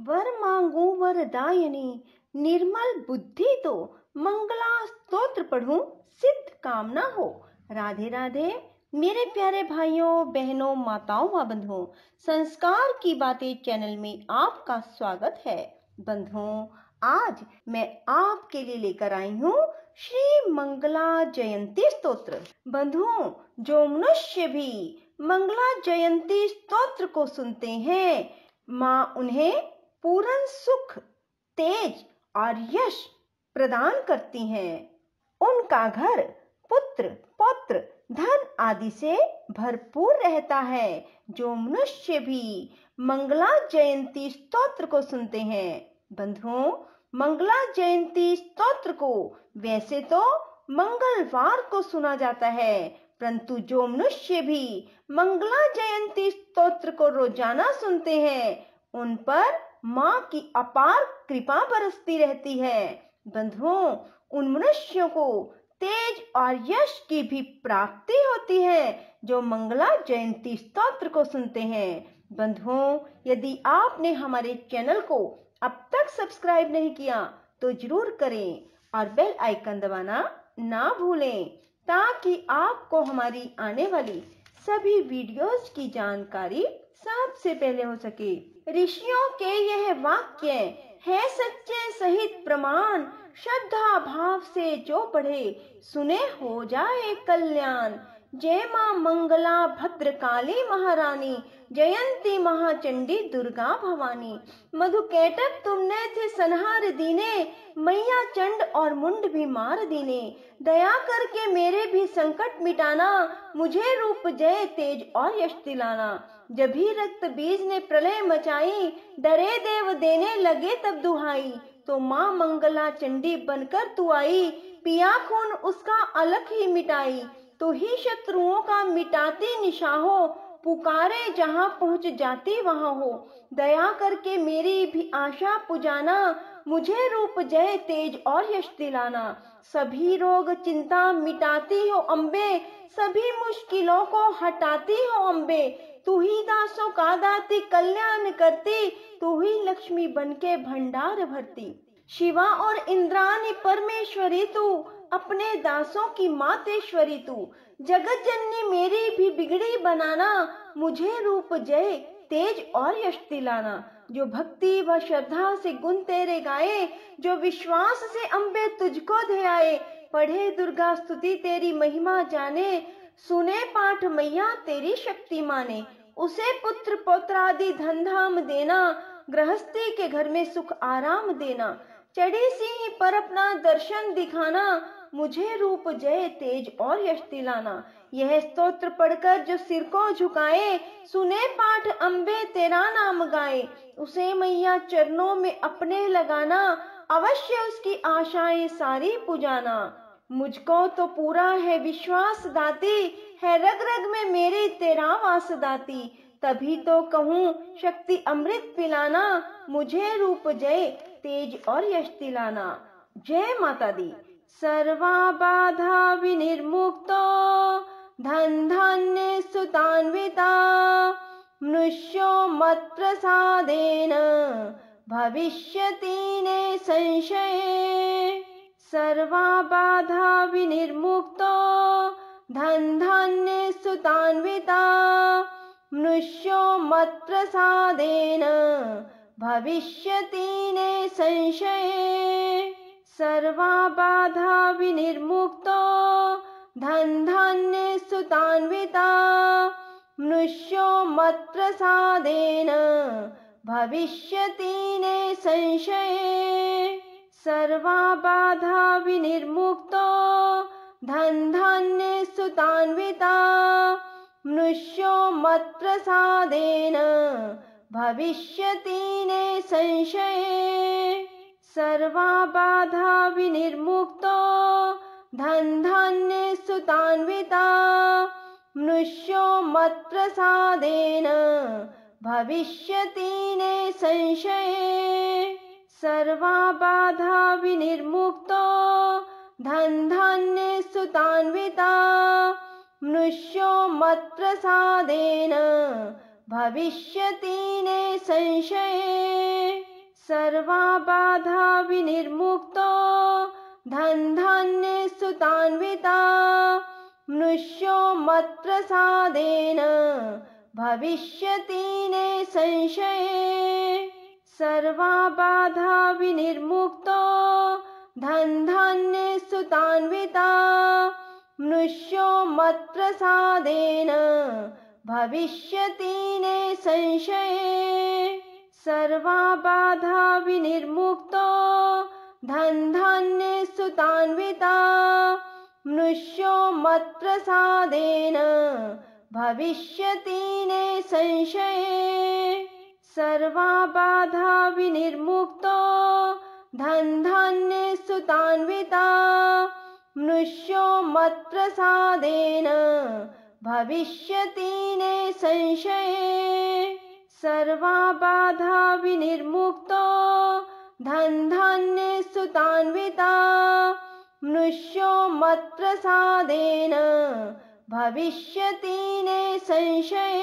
वर वर वरदायनी निर्मल बुद्धि दो तो मंगला स्तोत्र पढ़ूं सिद्ध कामना हो राधे राधे मेरे प्यारे भाइयों बहनों माताओं व बंधुओं संस्कार की बातें चैनल में आपका स्वागत है बंधुओं आज मैं आपके लिए लेकर आई हूँ श्री मंगला जयंती स्तोत्र बंधुओं जो मनुष्य भी मंगला जयंती स्तोत्र को सुनते हैं माँ उन्हें पूर्ण सुख तेज और यश प्रदान करती हैं उनका घर पुत्र पौत्र धन आदि से भरपूर रहता है जो मनुष्य भी मंगला जयंती स्तोत्र को सुनते हैं बंधुओं मंगला जयंती स्तोत्र को वैसे तो मंगलवार को सुना जाता है परंतु जो मनुष्य भी मंगला जयंती स्तोत्र को रोजाना सुनते हैं उन पर माँ की अपार कृपा बरसती रहती है बंधुओं उन मनुष्यों को तेज और यश की भी प्राप्ति होती है जो मंगला जयंती स्तोत्र को सुनते हैं बंधुओं यदि आपने हमारे चैनल को अब तक सब्सक्राइब नहीं किया तो जरूर करें और बेल आइकन दबाना ना भूलें ताकि आपको हमारी आने वाली सभी वीडियोस की जानकारी सबसे पहले हो सके ऋषियों के यह वाक्य है सच्चे सहित प्रमाण श्रद्धा भाव से जो पढ़े सुने हो जाए कल्याण जय माँ मंगला भद्रकाली महारानी जयंती महाचंडी दुर्गा भवानी मधुकैटक तुमने थे सनहार दीने मैया चंड और मुंड भी मार दीने दया करके मेरे भी संकट मिटाना मुझे रूप जय तेज और यश दिलाना जब ही रक्त बीज ने प्रलय मचाई डरे देव देने लगे तब दुहाई तो माँ मंगला चंडी बनकर तू आई पिया खून उसका अलग ही मिटाई तो ही शत्रुओं का मिटाते निशा हो पुकारे जहाँ पहुँच जाती वहाँ हो दया करके मेरी भी आशा पुजाना मुझे रूप जय तेज और यश दिलाना सभी रोग चिंता मिटाती हो अम्बे सभी मुश्किलों को हटाती हो अम्बे तू ही दासों का दाती कल्याण करती तू ही लक्ष्मी बन के भंडार भरती शिवा और इंद्रानी परमेश्वरी तू अपने दासों की मातेश्वरी तू जगत जननी मेरी भी बिगड़ी बनाना मुझे रूप जय तेज और यश दिलाना जो भक्ति व श्रद्धा से गुण तेरे गाए जो विश्वास से अम्बे तुझको दे आए पढ़े दुर्गा स्तुति तेरी महिमा जाने सुने पाठ मैया तेरी शक्ति माने उसे पुत्र आदि धन धाम देना गृहस्थी के घर में सुख आराम देना चढ़ी सिंह पर अपना दर्शन दिखाना मुझे रूप जय तेज और यश दिलाना यह स्तोत्र पढ़कर जो सिर को झुकाए सुने पाठ अम्बे तेरा नाम गाए उसे मैया चरणों में अपने लगाना अवश्य उसकी आशाएं सारी पुजाना मुझको तो पूरा है विश्वास दाती है रग रग में मेरे तेरा वास दाती तभी तो कहूँ शक्ति अमृत पिलाना मुझे रूप जय तेज और यश दिलाना जय माता दी सर्वा बाधा धन धान्य सुतान्विता मनुष्यो मत्प्रसादेन भविष्य ने संशय सर्वा बाधा धन धान्य सुतान्विता मनुष्यो मत्प्रसादेन भविष्य ने संशय सर्वा बाधा धन धान्य सुतान्विता मनुष्यो मत्प्रसादेन भविष्य ने संशय सर्वा बाधा धन धान्य सुतान्विता मनुष्यो मत्प्रसादेन भविष्य ने संशय सर्वा बाधा धन धान्य सुतान्विता मनुष्यो मत मत्प्रसादेन भविष्य ने संशय सर्वा बाधा धन धान्य सुतान्विता मनुष्यो मत मत्प्रसादेन भविष्य ने संशय सर्वा बाधा धन धान्य सुतान्विता मनुष्यो मत्प्रसादेन भविष्यति ने संशये सर्वा बाधा धन धान्य सुतान्विता मनुष्यो मत्प्रसादेन भविष्यति ने संशये सर्वा बाधा विनिर्मुक्त धन धान्य सुतान्विता मनुष्यो मत्प्रसादेन भविष्य ने संशय सर्वा बाधा विनिर्मुक्त धन धान्य सुतान्विता मनुष्यो मत्प्रसादेन भविष्य ने संशय सर्वा बाधा धन धान्य सुतान्विता मनुष्यो मत्प्रसादेन भविष्य ने संशय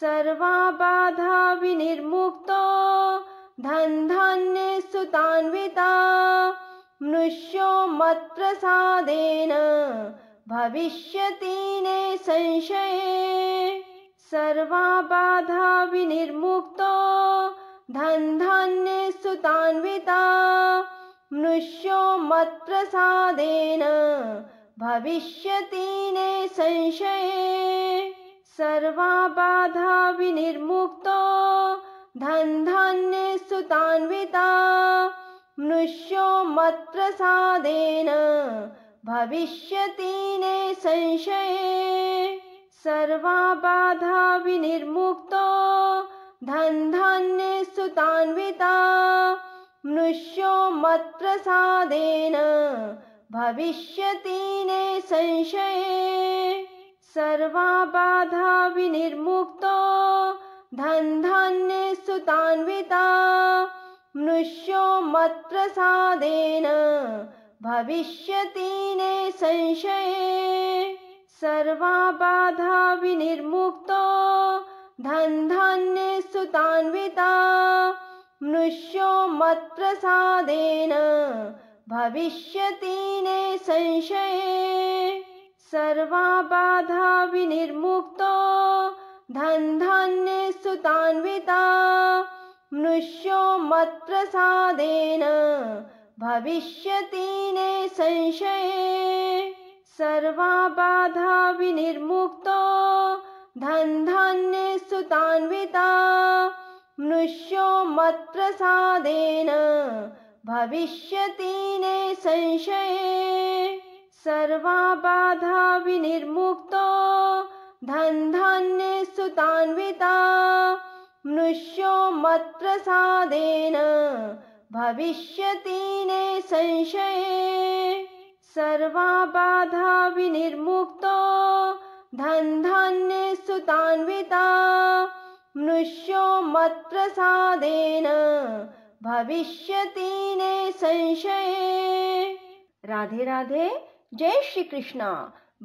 सर्वा बाधा धन धान्य सुतान्विता मनुष्यो मत्प्रसादेन भविष्य ने संशय सर्वा बाधा धन धान्य सुतान्विता मनुष्यो मत्प्रसादेन भविष्य ने संशय सर्वा बाधा धन धान्य सुतान्विता मनुष्यो मत्प्रसादेन भविष्य ने संशये सर्वा बाधा धन धान्य सुतान्विता मनुष्यो मत प्रसादेन भविष्य ने संशय सर्वा बाधा धन धान्य सुतान्विता मनुष्यो मत प्रसादेन भविष्य ने संशय सर्वा बाधा धन धान्य सुतान्विता मनुष्यो मत्प्रसादेन भविष्यति ने संशय सर्वा बाधा धन धान्य सुतान्विता मनुष्यो मत्प्रसादेन भविष्यति ने संशय सर्वा बाधा धन धान्य सुतान्विता मनुष्यो मत्प्रसादेन भविष्यति ने संशय सर्वा बाधा धन धान्य सुतान्विता मनुष्यो मत्प्रसादेन भविष्यति ने संशये सर्वा बाधा धन धन्य सुतान्विता मनुष्यो मत्प्रसादेन भविष्य ने संशय राधे राधे जय श्री कृष्णा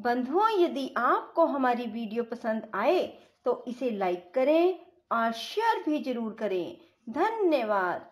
बंधुओं यदि आपको हमारी वीडियो पसंद आए तो इसे लाइक करें और शेयर भी जरूर करें धन्यवाद